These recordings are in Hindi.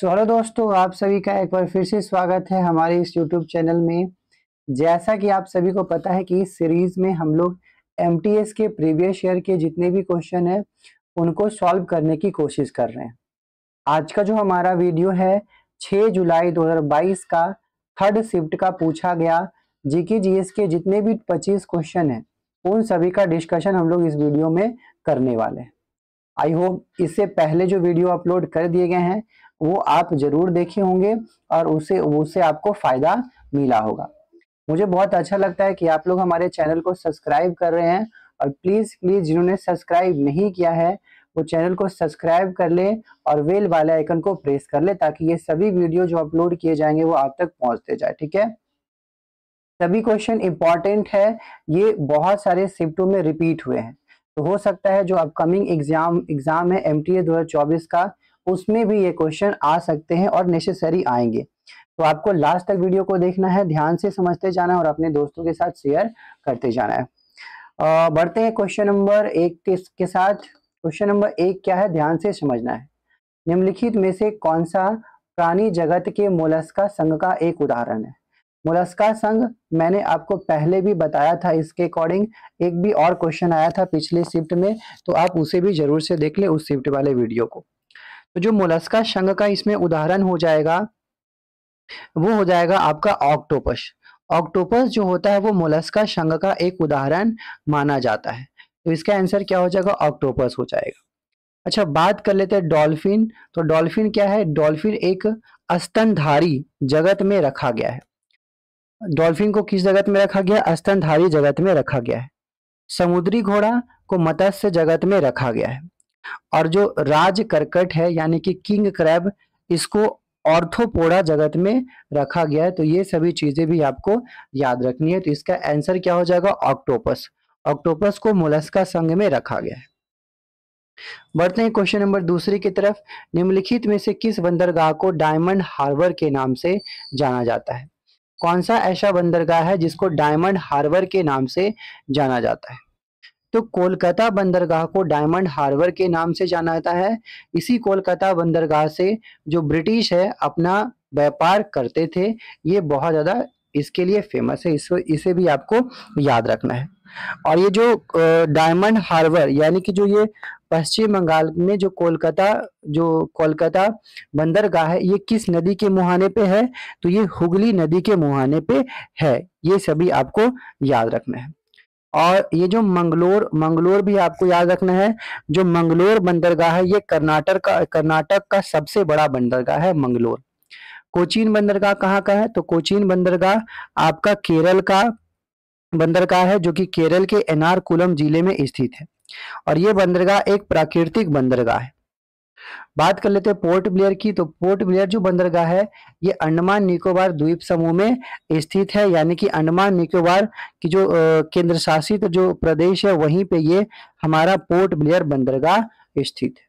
तो हेलो दोस्तों आप सभी का एक बार फिर से स्वागत है हमारे इस यूट्यूब चैनल में जैसा कि आप सभी को पता है कि इस सीरीज में हम लोग एम के प्रीवियस ईयर के जितने भी क्वेश्चन है उनको सॉल्व करने की कोशिश कर रहे हैं आज का जो हमारा वीडियो है 6 जुलाई 2022 का थर्ड शिफ्ट का पूछा गया जी के जीएस के जितने भी पच्चीस क्वेश्चन है उन सभी का डिस्कशन हम लोग इस वीडियो में करने वाले हैं आई होप इससे पहले जो वीडियो अपलोड कर दिए गए हैं वो आप जरूर देखे होंगे और उसे उससे आपको फायदा मिला होगा मुझे बहुत अच्छा लगता है कि आप लोग हमारे चैनल को सब्सक्राइब कर रहे हैं और प्लीज़ प्लीज़ जिन्होंने सब्सक्राइब नहीं किया है वो चैनल को सब्सक्राइब कर ले और वेल वाले आइकन को प्रेस कर ले ताकि ये सभी वीडियो जो अपलोड किए जाएंगे वो आप तक पहुंचते जाए ठीक है सभी क्वेश्चन इंपॉर्टेंट है ये बहुत सारे शिफ्टों में रिपीट हुए हैं तो हो सकता है जो अपकमिंग एग्जाम एग्जाम है एम टी का उसमें भी ये क्वेश्चन आ सकते हैं और नेसेसरी आएंगे तो आपको लास्ट तक वीडियो को देखना है ध्यान से समझते जाना है और अपने दोस्तों के साथ शेयर करते जाना है बढ़ते हैं क्वेश्चन नंबर एक के, के साथ क्वेश्चन नंबर एक क्या है ध्यान से समझना है निम्नलिखित में से कौन सा प्राणी जगत के मोलस्का संघ का एक उदाहरण है मोलस्का संघ मैंने आपको पहले भी बताया था इसके अकॉर्डिंग एक भी और क्वेश्चन आया था पिछले शिफ्ट में तो आप उसे भी जरूर से देख ले उस शिफ्ट वाले वीडियो को तो जो मोलस्का शंघ का इसमें उदाहरण हो जाएगा वो हो जाएगा आपका ऑक्टोपस ऑक्टोपस जो होता है वो मोलस्का शंघ का एक उदाहरण माना जाता है तो इसका आंसर क्या हो जाएगा ऑक्टोपस हो जाएगा अच्छा बात कर लेते हैं डॉल्फिन तो डॉल्फिन क्या है डॉल्फिन एक अस्तनधारी जगत में रखा गया है डॉल्फिन को किस जगत में रखा गया अस्तनधारी जगत में रखा गया है समुद्री घोड़ा को मत्स्य जगत में रखा गया है और जो राज करकट है यानी कि किंग क्रैब इसको ऑर्थोपोडा जगत में रखा गया है तो ये सभी चीजें भी आपको याद रखनी है तो इसका आंसर क्या हो जाएगा ऑक्टोपस ऑक्टोपस को मोलस्का संघ में रखा गया है बढ़ते हैं क्वेश्चन नंबर दूसरी की तरफ निम्नलिखित में से किस बंदरगाह को डायमंड हार्बर के नाम से जाना जाता है कौन सा ऐसा बंदरगाह है जिसको डायमंड हार्बर के नाम से जाना जाता है तो कोलकाता बंदरगाह को डायमंड हार्बर के नाम से जाना जाता है इसी कोलकाता बंदरगाह से जो ब्रिटिश है अपना व्यापार करते थे ये बहुत ज़्यादा इसके लिए फेमस है इस इसे भी आपको याद रखना है और ये जो डायमंड हार्बर यानी कि जो ये पश्चिम बंगाल में जो कोलकाता जो कोलकाता बंदरगाह है ये किस नदी के मुहाने पे है तो ये हुगली नदी के मुहाने पे है ये सभी आपको याद रखना है और ये जो मंगलोर मंगलोर भी आपको याद रखना है जो मंगलोर बंदरगाह है ये कर्नाटक का कर्नाटक का सबसे बड़ा बंदरगाह है मंगलोर कोचीन बंदरगाह कहाँ का है तो कोचीन बंदरगाह आपका केरल का बंदरगाह है जो कि केरल के एनारकुलम जिले में स्थित है और ये बंदरगाह एक प्राकृतिक बंदरगाह है बात कर लेते हैं पोर्ट ब्लेयर की तो पोर्ट ब्लेयर जो बंदरगाह है ये अंडमान निकोबार द्वीप समूह में स्थित है यानी कि अंडमान निकोबार की जो केंद्र शासित जो प्रदेश है वहीं पे ये हमारा पोर्ट ब्लेयर बंदरगाह स्थित है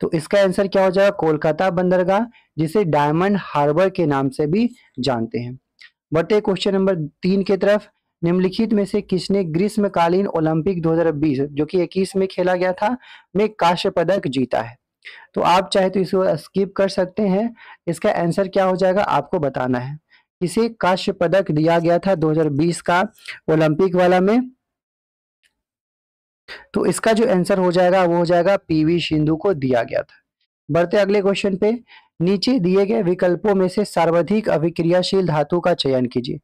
तो इसका आंसर क्या हो जाएगा कोलकाता बंदरगाह जिसे डायमंड हार्बर के नाम से भी जानते हैं बढ़ते क्वेश्चन नंबर तीन की तरफ निम्नलिखित में से किसने ग्रीष्मकालीन ओलंपिक 2020 जो कि 21 में खेला गया था में कांस्य पदक जीता है तो आप चाहे तो इसको स्किप कर सकते हैं इसका आंसर क्या हो जाएगा आपको बताना है किसे काश्य पदक दिया गया था 2020 का ओलंपिक वाला में तो इसका जो आंसर हो जाएगा वो हो जाएगा पीवी सिंधु को दिया गया था बढ़ते अगले क्वेश्चन पे नीचे दिए गए विकल्पों में से सर्वाधिक अभिक्रियाशील धातु का चयन कीजिए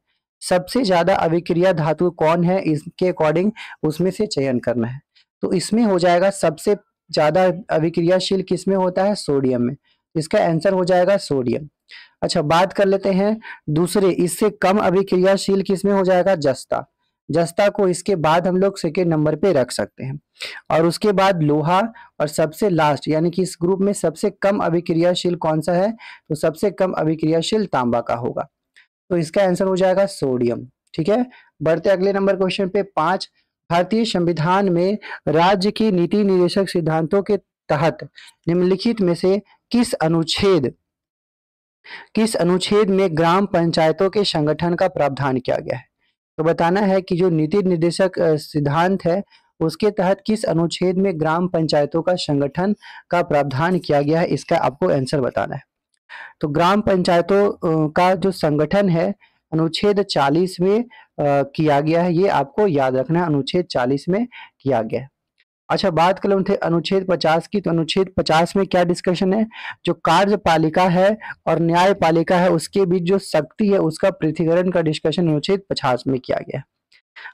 सबसे ज्यादा अभिक्रिया धातु कौन है इसके अकॉर्डिंग उसमें से चयन करना है तो इसमें हो जाएगा सबसे ज़्यादा अभिक्रियाशील किस में होता है सोडियम में इसका आंसर हो जाएगा सोडियम अच्छा बात कर लेते हैं दूसरे इससे कम अभिक्रियाशील किस में हो जाएगा जस्ता जस्ता को इसके बाद हम लोग सेकेंड नंबर पे रख सकते हैं और उसके बाद लोहा और सबसे लास्ट यानी कि इस ग्रुप में सबसे कम अभिक्रियाशील कौन सा है तो सबसे कम अभिक्रियाशील तांबा का होगा तो इसका आंसर हो जाएगा सोडियम ठीक है बढ़ते अगले नंबर क्वेश्चन पे पांच भारतीय संविधान में राज्य की नीति निदेशक सिद्धांतों के तहत निम्नलिखित में से किस अनुच्छेद किस अनुच्छेद में ग्राम पंचायतों के संगठन का प्रावधान किया गया है तो बताना है कि जो नीति निर्देशक सिद्धांत है उसके तहत किस अनुच्छेद में ग्राम पंचायतों का संगठन का प्रावधान किया गया है इसका आपको आंसर बताना है तो ग्राम पंचायतों का जो संगठन है अनुच्छेद 40 में आ, किया गया है ये आपको याद रखना है अनुच्छेद 40 में किया गया है अच्छा बात कर थे अनुच्छेद 50 की तो अनुच्छेद 50 में क्या डिस्कशन है जो कार्यपालिका है और न्यायपालिका है उसके बीच जो शक्ति है उसका पृथ्वीकरण का डिस्कशन अनुच्छेद पचास में किया गया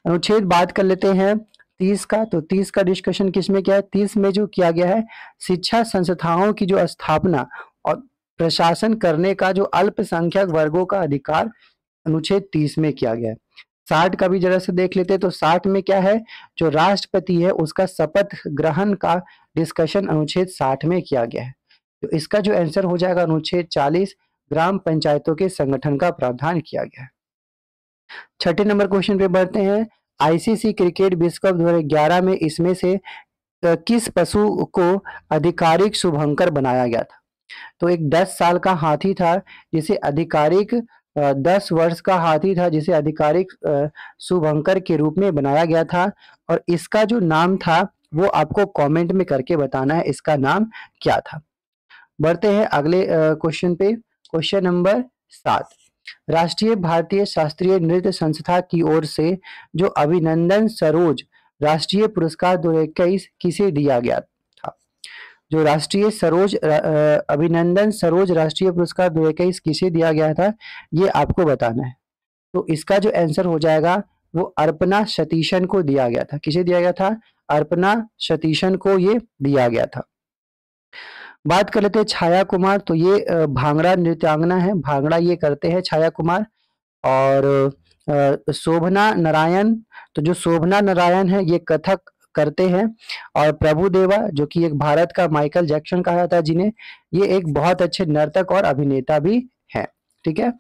अनुच्छेद बात कर लेते हैं तीस का तो तीस का डिस्कशन किसमें क्या है तीस में जो किया गया है शिक्षा संस्थाओं की जो स्थापना और प्रशासन करने का जो अल्पसंख्यक वर्गों का अधिकार अनुच्छेद तीस में किया गया है साठ का भी जरा से देख लेते हैं तो साठ में क्या है जो राष्ट्रपति है उसका शपथ ग्रहण का डिस्कशन अनुच्छेद साठ में किया गया है तो इसका जो आंसर हो जाएगा अनुच्छेद चालीस ग्राम पंचायतों के संगठन का प्रावधान किया गया है छठे नंबर क्वेश्चन पे बढ़ते हैं आईसीसी क्रिकेट विश्व कप दो में इसमें से किस पशु को आधिकारिक शुभंकर बनाया गया था तो एक 10 साल का हाथी था जिसे आधिकारिक दस वर्ष का हाथी था जिसे आधिकारिक शुभंकर के रूप में बनाया गया था और इसका जो नाम था वो आपको कमेंट में करके बताना है इसका नाम क्या था बढ़ते हैं अगले क्वेश्चन पे क्वेश्चन नंबर सात राष्ट्रीय भारतीय शास्त्रीय नृत्य संस्था की ओर से जो अभिनंदन सरोज राष्ट्रीय पुरस्कार दो किसे दिया गया जो राष्ट्रीय सरोज रा, अभिनंदन सरोज राष्ट्रीय पुरस्कार दो किसे दिया गया था ये आपको बताना है तो इसका जो आंसर हो जाएगा वो अर्पना सतीशन को दिया गया था किसे दिया गया था अर्पना सतीशन को ये दिया गया था बात कर लेते छाया कुमार तो ये भांगड़ा नृत्यांगना है भांगड़ा ये करते हैं छाया कुमार और शोभना नारायण तो जो शोभना नारायण है ये कथक करते हैं और प्रभु देवा जो कि एक भारत का माइकल जैक्सन कहा जाता है जिन्हें ये एक बहुत अच्छे नर्तक और अभिनेता भी है ठीक है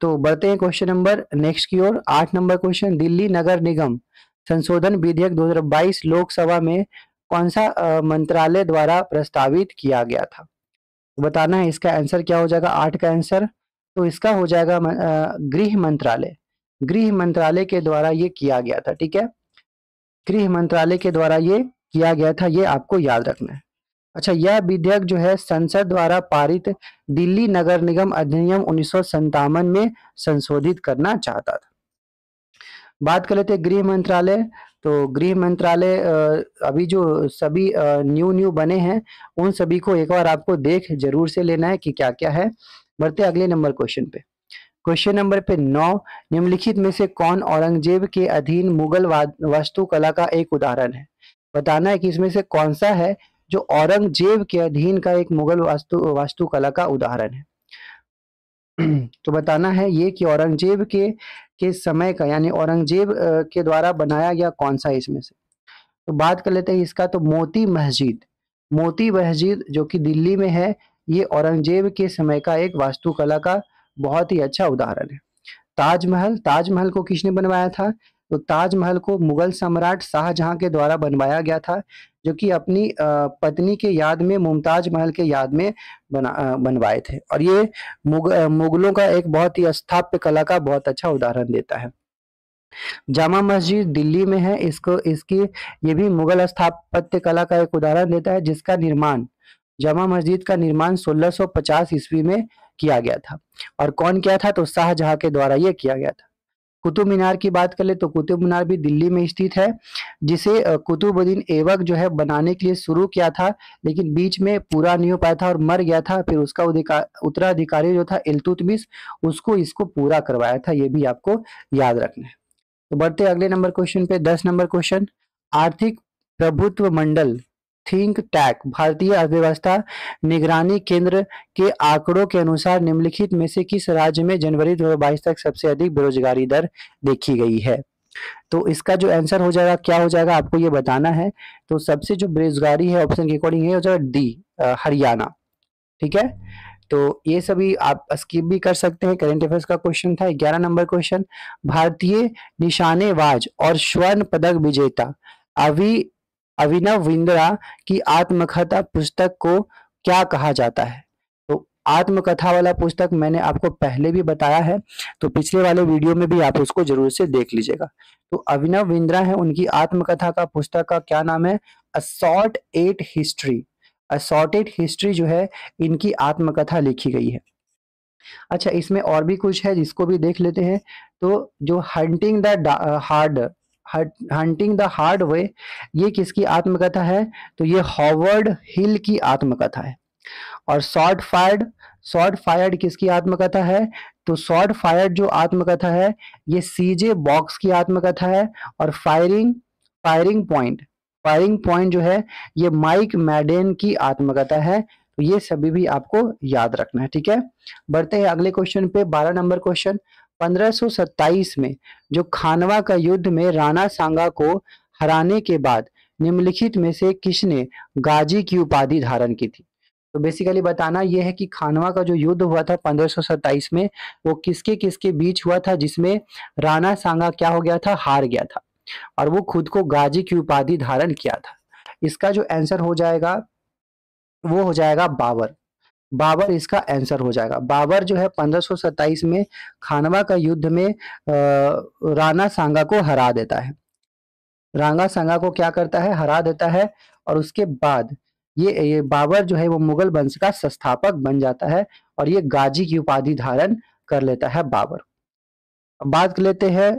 तो बढ़ते हैं क्वेश्चन नंबर नेक्स्ट की ओर आठ नंबर क्वेश्चन दिल्ली नगर निगम संशोधन विधेयक 2022 लोकसभा में कौन सा मंत्रालय द्वारा प्रस्तावित किया गया था बताना है इसका आंसर क्या हो जाएगा आठ का आंसर तो इसका हो जाएगा गृह मंत्रालय गृह मंत्रालय के द्वारा ये किया गया था ठीक है गृह मंत्रालय के द्वारा ये किया गया था ये आपको याद रखना है अच्छा यह विधेयक जो है संसद द्वारा पारित दिल्ली नगर निगम अधिनियम उन्नीस में संशोधित करना चाहता था बात कर लेते गृह मंत्रालय तो गृह मंत्रालय अभी जो सभी न्यू न्यू बने हैं उन सभी को एक बार आपको देख जरूर से लेना है कि क्या क्या है बढ़ते अगले नंबर क्वेश्चन पे क्वेश्चन नंबर पे नौ निम्नलिखित में से कौन औरंगजेब के अधीन मुगल वास्तुकला का एक उदाहरण है बताना है कि इसमें से कौन सा है जो औरंगजेब के अधीन का एक मुगल वास्तु वास्तुकला का उदाहरण है तो बताना है ये कि औरंगजेब के के समय का यानी औरंगजेब के द्वारा बनाया गया कौन सा इसमें से तो बात कर लेते हैं इसका तो मोती मस्जिद मोती मस्जिद जो कि दिल्ली में है ये औरंगजेब के समय का एक वास्तुकला का बहुत ही अच्छा उदाहरण है ताजमहल ताजमहल को किसने बनवाया था तो ताजमहल को मुगल सम्राट शाहजहां के द्वारा बनवाया गया था जो कि अपनी पत्नी के याद में मुमताज महल के याद में बना बनवाए थे और ये मुग, मुगलों का एक बहुत ही स्थाप्य कला का बहुत अच्छा उदाहरण देता है जामा मस्जिद दिल्ली में है इसको इसकी ये भी मुगल स्थापत्य कला का एक उदाहरण देता है जिसका निर्माण जामा मस्जिद का निर्माण 1650 ईस्वी में किया गया था और कौन किया था तो शाहजहां के द्वारा यह किया गया था कुतुब मीनार की बात कर ले तो कुतुब मीनार भी दिल्ली में स्थित है जिसे कुतुबुद्दीन ऐबक जो है बनाने के लिए शुरू किया था लेकिन बीच में पूरा नहीं हो पाया था और मर गया था फिर उसका उत्तराधिकारी जो था इलतुतमिस उसको इसको पूरा करवाया था ये भी आपको याद रखना है तो बढ़ते अगले नंबर क्वेश्चन पे दस नंबर क्वेश्चन आर्थिक प्रभुत्व मंडल थिंक टैक भारतीय अर्थव्यवस्था निगरानी केंद्र के आंकड़ों के अनुसार निम्नलिखित में से किस राज्य में जनवरी दो तक सबसे अधिक बेरोजगारी दर देखी गई है तो इसका जो आंसर हो जाएगा क्या हो जाएगा आपको ये बताना है तो सबसे जो बेरोजगारी है ऑप्शन के अकॉर्डिंग है डी हरियाणा ठीक है तो ये सभी आप स्किप भी कर सकते हैं करेंट अफेयर्स का क्वेश्चन था ग्यारह नंबर क्वेश्चन भारतीय निशानेबाज और स्वर्ण पदक विजेता अभी अभिनव विंद्रा की आत्मकथा पुस्तक को क्या कहा जाता है तो आत्मकथा वाला पुस्तक मैंने आपको पहले भी बताया है तो पिछले वाले वीडियो में भी आप उसको जरूर से देख लीजिएगा तो अभिनव विंद्रा है उनकी आत्मकथा का पुस्तक का क्या नाम है a shot at history a shot at at history जो है इनकी आत्मकथा लिखी गई है अच्छा इसमें और भी कुछ है जिसको भी देख लेते हैं तो जो hunting the hard hunting the hard way ये किसकी आत्मकथा है तो ये हॉवर्ड हिल की आत्मकथा है और शॉर्ट फायर्ड शॉर्ट फायर्ड किसकी आत्मकथा है तो शॉर्ट फायर्ड जो आत्मकथा है ये सीजे बॉक्स की आत्मकथा है और firing firing point firing point जो है ये माइक मैडेन की आत्मकथा है तो ये सभी भी आपको याद रखना है ठीक है बढ़ते हैं अगले क्वेश्चन पे बारह नंबर क्वेश्चन 1527 में जो खानवा का युद्ध में राणा सांगा को हराने के बाद निम्नलिखित में से किसने गाजी की उपाधि धारण की थी तो बेसिकली बताना यह है कि खानवा का जो युद्ध हुआ था 1527 में वो किसके किसके बीच हुआ था जिसमें राणा सांगा क्या हो गया था हार गया था और वो खुद को गाजी की उपाधि धारण किया था इसका जो आंसर हो जाएगा वो हो जाएगा बाबर बाबर इसका आंसर हो जाएगा बाबर जो है 1527 में खानवा का युद्ध में राणा सांगा को हरा देता है राणा सांगा को क्या करता है हरा देता है और उसके बाद ये, ये बाबर जो है वो मुगल वंश का संस्थापक बन जाता है और ये गाजी की उपाधि धारण कर लेता है बाबर बात लेते हैं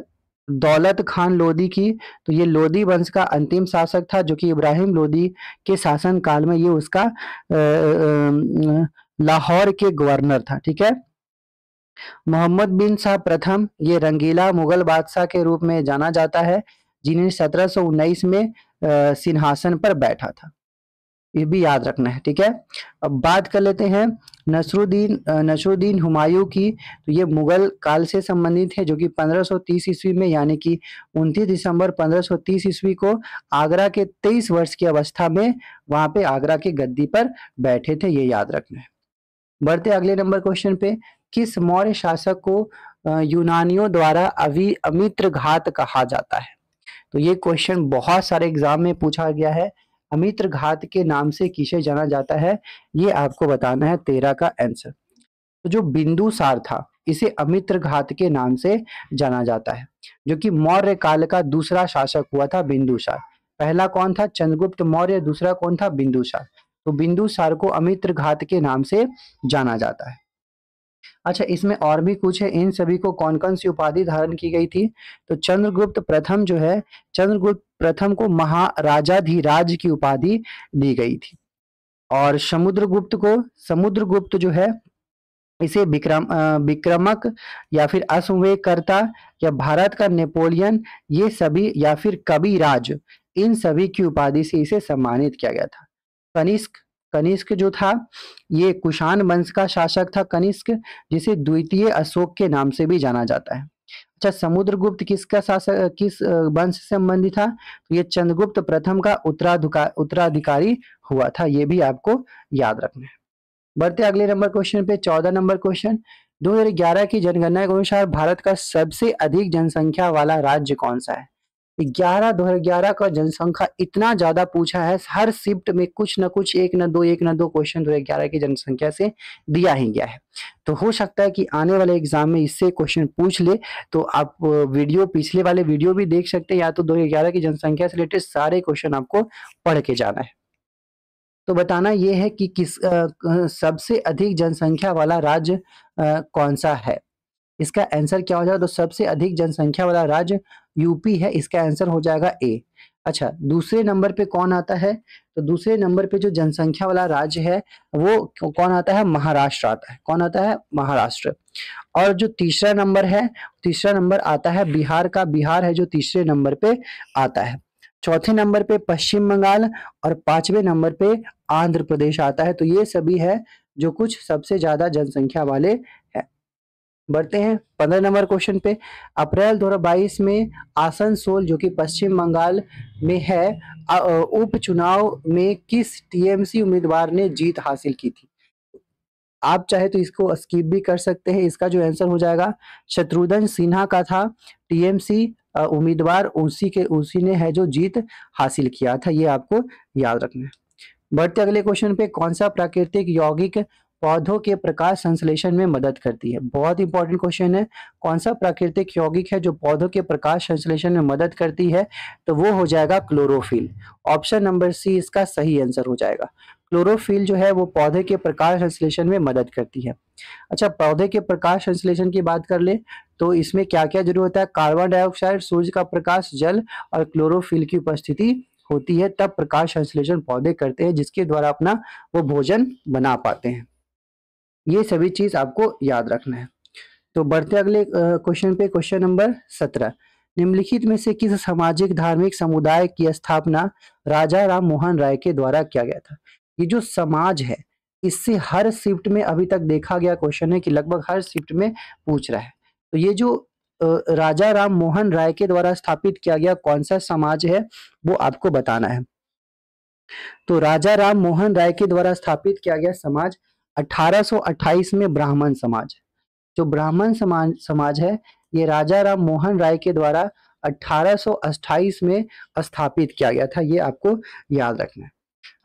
दौलत खान लोदी की तो ये लोदी वंश का अंतिम शासक था जो कि इब्राहिम लोदी के शासन काल में ये उसका आ, आ, आ, लाहौर के गवर्नर था ठीक है मोहम्मद बिन शाह प्रथम ये रंगीला मुगल बादशाह के रूप में जाना जाता है जिन्हें 1719 में सिंहासन पर बैठा था ये भी याद रखना है ठीक है अब बात कर लेते हैं नसरुद्दीन नसरुद्दीन हुमायूं की तो ये मुगल काल से संबंधित है जो कि 1530 ईस्वी में यानी कि 29 दिसंबर 1530 ईस्वी को आगरा के 23 वर्ष की अवस्था में वहां पे आगरा के गद्दी पर बैठे थे ये याद रखना है बढ़ते अगले नंबर क्वेश्चन पे किस मौर्य शासक को यूनानियों द्वारा अभी अमित्र घात कहा जाता है तो ये क्वेश्चन बहुत सारे एग्जाम में पूछा गया है अमित्र घात के नाम से किसे जाना जाता है ये आपको बताना है तेरा का आंसर तो जो बिंदुसार था इसे अमित्र घात के नाम से जाना जाता है जो कि मौर्य काल का दूसरा शासक हुआ था बिंदुसार पहला कौन था चंद्रगुप्त मौर्य दूसरा कौन था बिंदुसार तो बिंदुसार को अमित्र घात के नाम से जाना जाता है अच्छा इसमें और भी कुछ है इन सभी को कौन कौन सी उपाधि धारण की गई थी तो चंद्रगुप्त प्रथम जो है चंद्रगुप्त प्रथम को महाराजाधिराज की उपाधि दी गई थी और समुद्रगुप्त को समुद्रगुप्त जो है इसे विक्रम विक्रमक या फिर अश्वकर्ता या भारत का नेपोलियन ये सभी या फिर कबीराज इन सभी की उपाधि से इसे सम्मानित किया गया था कनिष्क कनिष्क जो था ये कुषाण वंश का शासक था कनिष्क जिसे द्वितीय अशोक के नाम से भी जाना जाता है अच्छा समुद्रगुप्त किसका शासक किस वंश से संबंधित था तो ये चंद्रगुप्त प्रथम का उत्तराधिकार उत्तराधिकारी हुआ था ये भी आपको याद रखना है बढ़ते अगले नंबर क्वेश्चन पे चौदह नंबर क्वेश्चन 2011 की जनगणना के अनुसार भारत का सबसे अधिक जनसंख्या वाला राज्य कौन सा है ग्यारह दो हजार ग्यारह का जनसंख्या इतना ज्यादा पूछा है हर शिफ्ट में कुछ ना कुछ एक ना दो एक ना दो क्वेश्चन दो हजार ग्यारह की जनसंख्या से दिया ही गया है तो हो सकता है कि आने वाले एग्जाम में इससे क्वेश्चन पूछ ले तो आप वीडियो पिछले वाले वीडियो भी देख सकते हैं या तो दो ग्यारह की जनसंख्या से रिलेटेड सारे क्वेश्चन आपको पढ़ के जाना है तो बताना यह है कि किस आ, सबसे अधिक जनसंख्या वाला राज्य कौन सा है इसका आंसर क्या हो जाएगा तो सबसे अधिक जनसंख्या वाला राज्य यूपी है इसका आंसर हो जाएगा ए अच्छा दूसरे नंबर पे कौन आता है तो दूसरे नंबर पे जो जनसंख्या वाला राज्य है वो कौन आता है महाराष्ट्र आता है कौन आता है महाराष्ट्र और जो तीसरा नंबर है तीसरा नंबर आता है बिहार का बिहार है जो तीसरे नंबर पे आता है चौथे नंबर पे पश्चिम बंगाल और पांचवे नंबर पे आंध्र प्रदेश आता है तो ये सभी है जो कुछ सबसे ज्यादा जनसंख्या वाले है बढ़ते हैं पंद्रह नंबर क्वेश्चन पे अप्रैल 2022 में आसनसोल जो कि पश्चिम बंगाल में है उपचुनाव में किस टीएमसी उम्मीदवार ने जीत हासिल की थी आप चाहे तो इसको स्किप भी कर सकते हैं इसका जो आंसर हो जाएगा शत्रुघ्न सिन्हा का था टीएमसी उम्मीदवार उसी के उसी ने है जो जीत हासिल किया था ये आपको याद रखना है बढ़ते अगले क्वेश्चन पे कौन सा प्राकृतिक यौगिक पौधों के प्रकाश संश्लेषण में मदद करती है बहुत इंपॉर्टेंट क्वेश्चन है कौन सा प्राकृतिक यौगिक है जो पौधों के प्रकाश संश्लेषण में मदद करती है तो वो हो जाएगा क्लोरोफिल ऑप्शन नंबर सी इसका सही आंसर हो जाएगा क्लोरोफिल जो है वो पौधे के प्रकाश संश्लेषण में मदद करती है अच्छा पौधे के प्रकाश संश्लेषण की बात कर ले तो इसमें क्या क्या जरूरत होता है कार्बन डाइऑक्साइड सूर्य का प्रकाश जल और क्लोरोफिल की उपस्थिति होती है तब प्रकाश संश्लेषण पौधे करते हैं जिसके द्वारा अपना वो भोजन बना पाते हैं ये सभी चीज आपको याद रखना है तो बढ़ते अगले क्वेश्चन पे क्वेश्चन नंबर सत्रह निम्नलिखित में से किस सामाजिक धार्मिक समुदाय की स्थापना राजा राम मोहन राय के द्वारा किया गया था ये जो समाज है इससे हर शिफ्ट में अभी तक देखा गया क्वेश्चन है कि लगभग हर शिफ्ट में पूछ रहा है तो ये जो राजा राम मोहन राय के द्वारा स्थापित किया गया कौन सा समाज है वो आपको बताना है तो राजा राम मोहन राय के द्वारा स्थापित किया गया समाज 1828 में ब्राह्मण समाज जो ब्राह्मण समाज समाज है ये राजा राम मोहन राय के द्वारा 1828 में स्थापित किया गया था ये आपको याद रखना है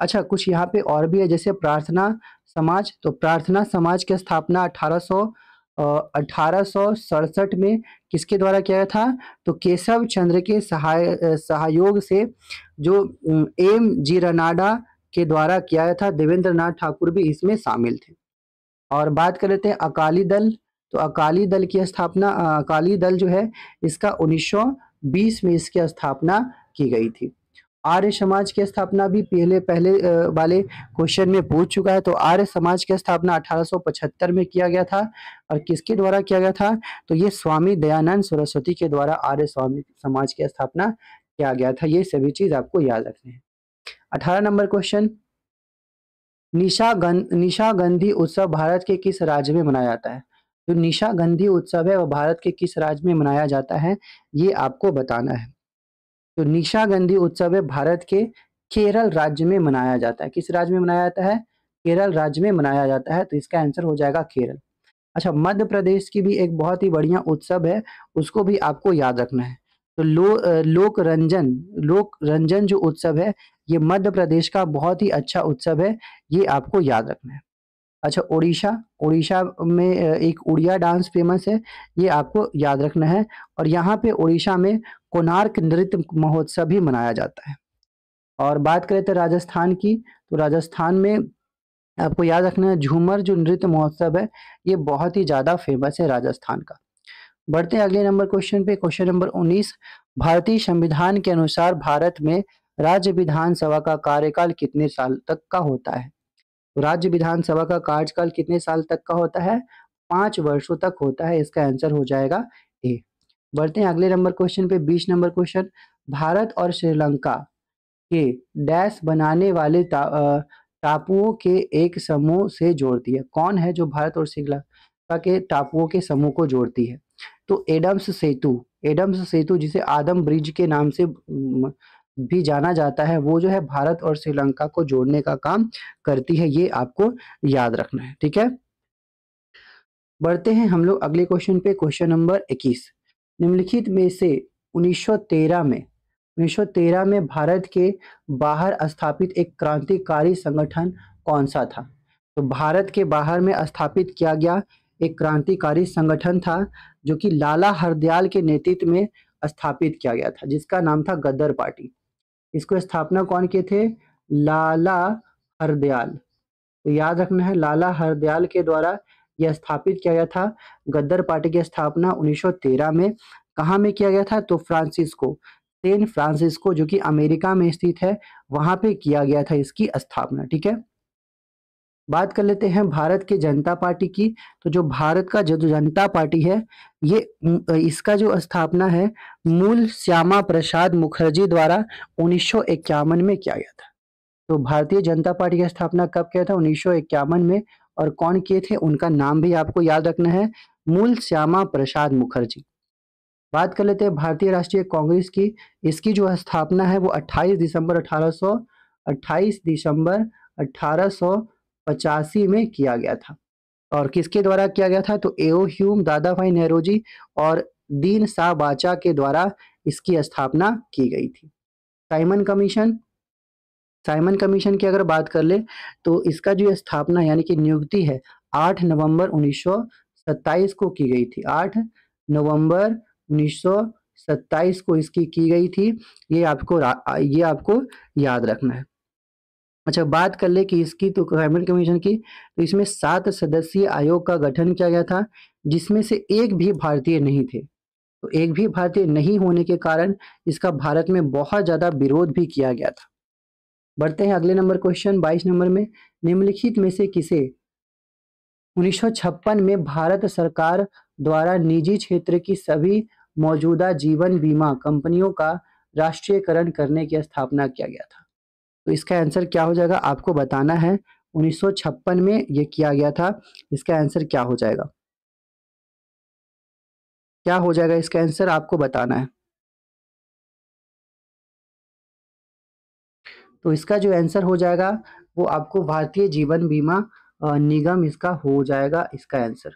अच्छा कुछ यहाँ पे और भी है जैसे प्रार्थना समाज तो प्रार्थना समाज की स्थापना 1800 अठारह में किसके द्वारा किया गया था तो केशव चंद्र के सहाय सहयोग से जो एम जी रनाडा के द्वारा किया था देवेंद्र नाथ ठाकुर भी इसमें शामिल थे और बात कर लेते हैं अकाली दल तो अकाली दल की स्थापना अकाली दल जो है इसका 1920 में इसकी स्थापना की गई थी आर्य समाज की स्थापना भी पहले पहले वाले क्वेश्चन में पूछ चुका है तो आर्य समाज की स्थापना 1875 में किया गया था और किसके द्वारा किया गया था तो ये स्वामी दयानंद सरस्वती के द्वारा आर्य स्वामी समाज की स्थापना किया गया था ये सभी चीज आपको याद रखने हैं अठारह नंबर क्वेश्चन निशा गं, निशा गंधी उत्सव भारत के किस राज्य में मनाया जाता है जो तो निशा गंधी उत्सव है वह भारत के किस राज्य में मनाया जाता है ये आपको बताना है तो निशा गंधी उत्सव है भारत के केरल राज्य में मनाया जाता है किस राज्य में मनाया जाता है केरल राज्य में मनाया जाता है तो इसका आंसर हो जाएगा केरल अच्छा मध्य प्रदेश की भी एक बहुत ही बढ़िया उत्सव है उसको भी आपको याद रखना है तो लो लोक रंजन लोक रंजन जो उत्सव है ये मध्य प्रदेश का बहुत ही अच्छा उत्सव है ये आपको याद रखना है अच्छा उड़ीसा उड़ीसा में एक उड़िया डांस फेमस है ये आपको याद रखना है और यहाँ पे उड़ीसा में कोणार्क नृत्य महोत्सव भी मनाया जाता है और बात करें तो राजस्थान की तो राजस्थान में आपको याद रखना है झूमर जो नृत्य महोत्सव है ये बहुत ही ज़्यादा फेमस है राजस्थान का बढ़ते हैं अगले नंबर क्वेश्चन पे क्वेश्चन नंबर 19 भारतीय संविधान के अनुसार भारत में राज्य विधानसभा का कार्यकाल कितने साल तक का होता है तो राज्य विधानसभा का कार्यकाल कितने साल तक का होता है पांच वर्षों तक होता है इसका आंसर हो जाएगा ए बढ़ते हैं अगले नंबर क्वेश्चन पे बीस नंबर क्वेश्चन भारत और श्रीलंका के डैश बनाने वाले टा, टापुओं के एक समूह से जोड़ती है कौन है जो भारत और श्रीलंका के टापुओं के समूह को जोड़ती है तो एडम्स सेतु एडम्स सेतु जिसे आदम ब्रिज के नाम से भी जाना जाता है वो जो है भारत और श्रीलंका को जोड़ने का काम करती है ये आपको याद रखना है ठीक है बढ़ते हैं हम लोग अगले क्वेश्चन पे क्वेश्चन नंबर 21 निम्नलिखित में से 1913 में 1913 में भारत के बाहर स्थापित एक क्रांतिकारी संगठन कौन सा था तो भारत के बाहर में स्थापित किया गया एक क्रांतिकारी संगठन था जो कि लाला हरदयाल के नेतृत्व में स्थापित किया गया था जिसका नाम था गदर पार्टी इसको स्थापना कौन किए थे लाला हरदयाल तो याद रखना है लाला हरदयाल के द्वारा यह स्थापित किया गया था गद्दर पार्टी की स्थापना 1913 में कहाँ में किया गया था तो फ्रांसिस्को सेंट फ्रांसिस्को जो कि अमेरिका में स्थित है वहां पे किया गया था इसकी स्थापना ठीक है बात कर लेते हैं भारत की जनता पार्टी की तो जो भारत का जो जनता पार्टी है ये इसका जो स्थापना है मूल श्यामा प्रसाद मुखर्जी द्वारा उन्नीस में किया गया था तो भारतीय जनता पार्टी की स्थापना कब किया था उन्नीस में और कौन किए थे उनका नाम भी आपको याद रखना है मूल श्यामा प्रसाद मुखर्जी बात कर लेते हैं भारतीय राष्ट्रीय कांग्रेस की इसकी जो स्थापना है वो 28 दिसंबर 1800 28 दिसंबर अठारह पचासी में किया गया था और किसके द्वारा किया गया था तो एओ ह्यूम दादा भाई नेहरू जी और दीन शाह बाचा के द्वारा इसकी स्थापना की गई थी साइमन कमीशन साइमन कमीशन की अगर बात कर ले तो इसका जो स्थापना यानी कि नियुक्ति है 8 नवंबर 1927 को की गई थी 8 नवंबर 1927 को इसकी की गई थी ये आपको ये आपको याद रखना है अच्छा बात कर ले कि इसकी तो क्लाइमेट कमीशन की तो इसमें सात सदस्यीय आयोग का गठन किया गया था जिसमें से एक भी भारतीय नहीं थे तो एक भी भारतीय नहीं होने के कारण इसका भारत में बहुत ज़्यादा विरोध भी किया गया था बढ़ते हैं अगले नंबर क्वेश्चन 22 नंबर में निम्नलिखित में से किसे उन्नीस में भारत सरकार द्वारा निजी क्षेत्र की सभी मौजूदा जीवन बीमा कंपनियों का राष्ट्रीयकरण करने की स्थापना किया गया था तो इसका आंसर क्या हो जाएगा आपको बताना है 1956 में ये किया गया था इसका आंसर क्या हो जाएगा क्या हो जाएगा इसका आंसर आपको बताना है तो इसका जो आंसर हो जाएगा वो आपको भारतीय जीवन बीमा निगम इसका हो जाएगा इसका आंसर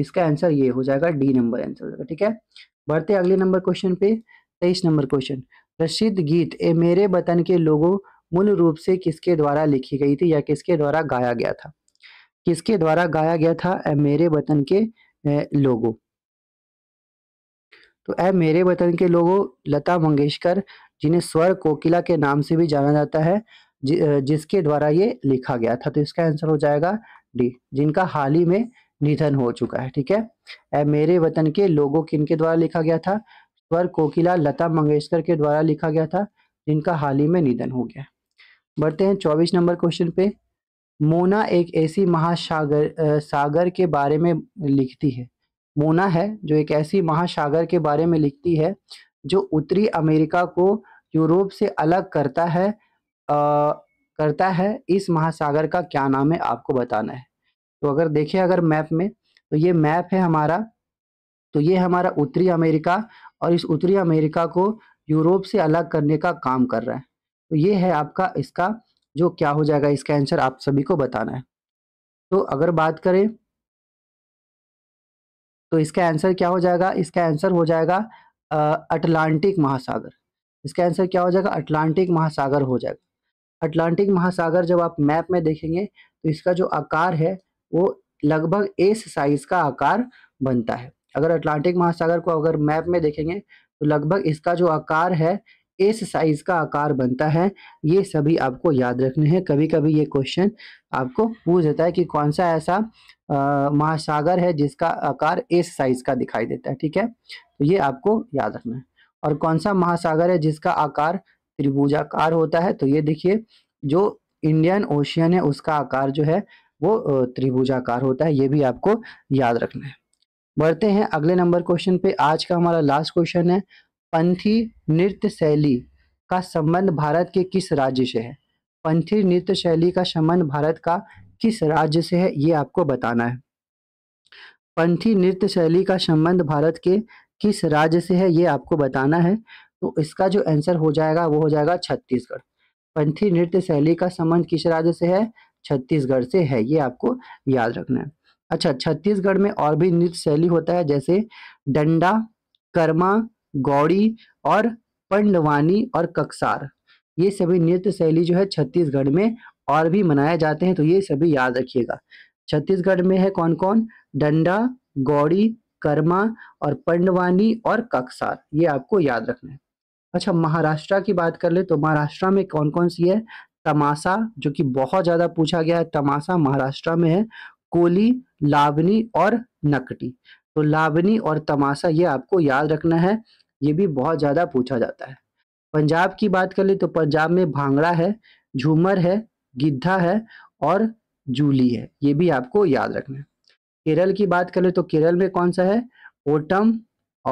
इसका आंसर ये हो जाएगा डी नंबर आंसर हो जाएगा ठीक है बढ़ते अगले नंबर क्वेश्चन पे तेईस नंबर क्वेश्चन प्रसिद्ध गीत ए मेरे वतन के लोगों मूल रूप से किसके द्वारा लिखी गई थी या किसके द्वारा गाया गया था किसके द्वारा गाया गया था ए मेरे वतन के लोगों तो ए मेरे वतन के लोगों लता मंगेशकर जिन्हें स्वर कोकिला के नाम से भी जाना जाता है जि, जिसके द्वारा ये लिखा गया था तो इसका आंसर हो जाएगा डी जिनका हाल ही में निधन हो चुका है ठीक है ए मेरे वतन के लोगों किनके द्वारा लिखा गया था स्वर कोकिला लता मंगेशकर के द्वारा लिखा गया था जिनका हाल ही में निधन हो गया बढ़ते हैं चौबीस नंबर क्वेश्चन पे मोना एक ऐसी महासागर सागर के बारे में लिखती है मोना है जो एक ऐसी महासागर के बारे में लिखती है जो उत्तरी अमेरिका को यूरोप से अलग करता है आ, करता है इस महासागर का क्या नाम है आपको बताना है तो अगर देखे अगर मैप में तो ये मैप है हमारा तो ये हमारा उत्तरी अमेरिका और इस उत्तरी अमेरिका को यूरोप से अलग करने का काम कर रहा है तो ये है आपका इसका जो क्या हो जाएगा इसका आंसर आप सभी को बताना है तो अगर बात करें तो इसका आंसर क्या हो जाएगा इसका आंसर हो जाएगा अटलांटिक महासागर इसका आंसर क्या हो जाएगा अटलांटिक महासागर हो जाएगा अटलांटिक महासागर जब आप मैप में देखेंगे तो इसका जो आकार है वो लगभग एस साइज का आकार बनता है अगर अटलांटिक महासागर को अगर मैप में देखेंगे तो लगभग इसका जो आकार है इस साइज का आकार बनता है ये सभी आपको याद रखने हैं कभी कभी ये क्वेश्चन आपको पूछ देता है कि कौन सा ऐसा महासागर है जिसका आकार इस साइज का दिखाई देता है ठीक है तो ये आपको याद रखना है और कौन सा महासागर है जिसका आकार त्रिभुजाकार होता है तो ये देखिए जो इंडियन ओशियन है उसका आकार जो है वो त्रिभुजाकार होता है ये भी आपको याद रखना है बढ़ते हैं अगले नंबर क्वेश्चन पे आज का हमारा लास्ट क्वेश्चन है पंथी नृत्य शैली का संबंध भारत के किस राज्य से है पंथी नृत्य शैली का संबंध भारत का किस राज्य से है ये आपको बताना है पंथी नृत्य शैली का संबंध भारत के किस राज्य से है ये आपको बताना है तो इसका जो आंसर हो जाएगा वो हो जाएगा छत्तीसगढ़ पंथी नृत्य शैली का संबंध किस राज्य से है छत्तीसगढ़ से है ये आपको याद रखना है अच्छा छत्तीसगढ़ में और भी नृत्य शैली होता है जैसे डंडा कर्मा गौड़ी और पंडवानी और ककसार ये सभी नृत्य शैली जो है छत्तीसगढ़ में और भी मनाए जाते हैं तो ये सभी याद रखिएगा छत्तीसगढ़ में है कौन कौन डंडा गौड़ी कर्मा और पंडवानी और ककसार ये आपको याद रखना है अच्छा महाराष्ट्र की बात कर ले तो महाराष्ट्र में कौन कौन सी है तमाशा जो कि बहुत ज़्यादा पूछा गया है तमाशा महाराष्ट्र में है कोली लावनी और नकटी तो लाबनी और तमाशा ये आपको याद रखना है ये भी बहुत ज़्यादा पूछा जाता है पंजाब की बात कर ले तो पंजाब में भांगड़ा है झूमर है गिद्धा है और जूली है ये भी आपको याद रखना है केरल की बात कर ले तो केरल में कौन सा है ओटम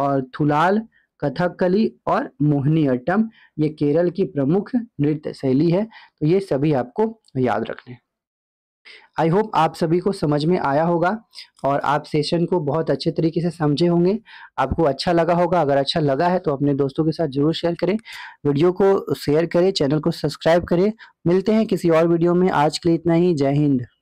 और थुलाल कथकली और मोहनी अट्टम ये केरल की प्रमुख नृत्य शैली है तो ये सभी आपको याद रखने आई होप आप सभी को समझ में आया होगा और आप सेशन को बहुत अच्छे तरीके से समझे होंगे आपको अच्छा लगा होगा अगर अच्छा लगा है तो अपने दोस्तों के साथ जरूर शेयर करें वीडियो को शेयर करें चैनल को सब्सक्राइब करें मिलते हैं किसी और वीडियो में आज के लिए इतना ही जय हिंद